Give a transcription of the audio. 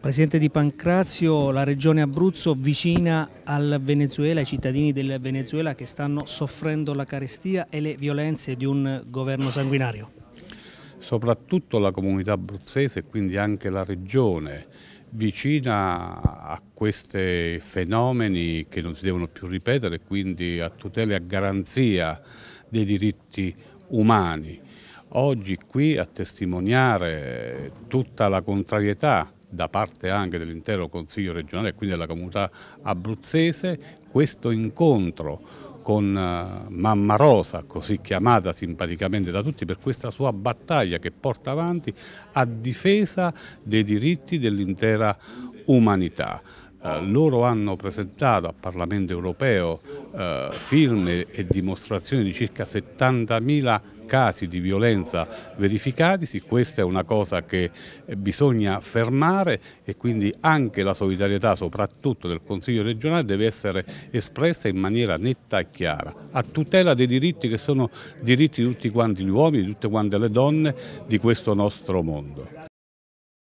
Presidente Di Pancrazio, la regione Abruzzo vicina al Venezuela, ai cittadini del Venezuela che stanno soffrendo la carestia e le violenze di un governo sanguinario. Soprattutto la comunità abruzzese e quindi anche la regione vicina a questi fenomeni che non si devono più ripetere, quindi a tutela e a garanzia dei diritti umani. Oggi qui a testimoniare tutta la contrarietà da parte anche dell'intero Consiglio regionale e quindi della comunità abruzzese questo incontro con eh, Mamma Rosa, così chiamata simpaticamente da tutti, per questa sua battaglia che porta avanti a difesa dei diritti dell'intera umanità. Eh, loro hanno presentato al Parlamento europeo eh, firme e dimostrazioni di circa 70.000 casi di violenza verificatisi, questa è una cosa che eh, bisogna fermare e quindi anche la solidarietà soprattutto del Consiglio regionale deve essere espressa in maniera netta e chiara, a tutela dei diritti che sono diritti di tutti quanti gli uomini, di tutte quante le donne di questo nostro mondo.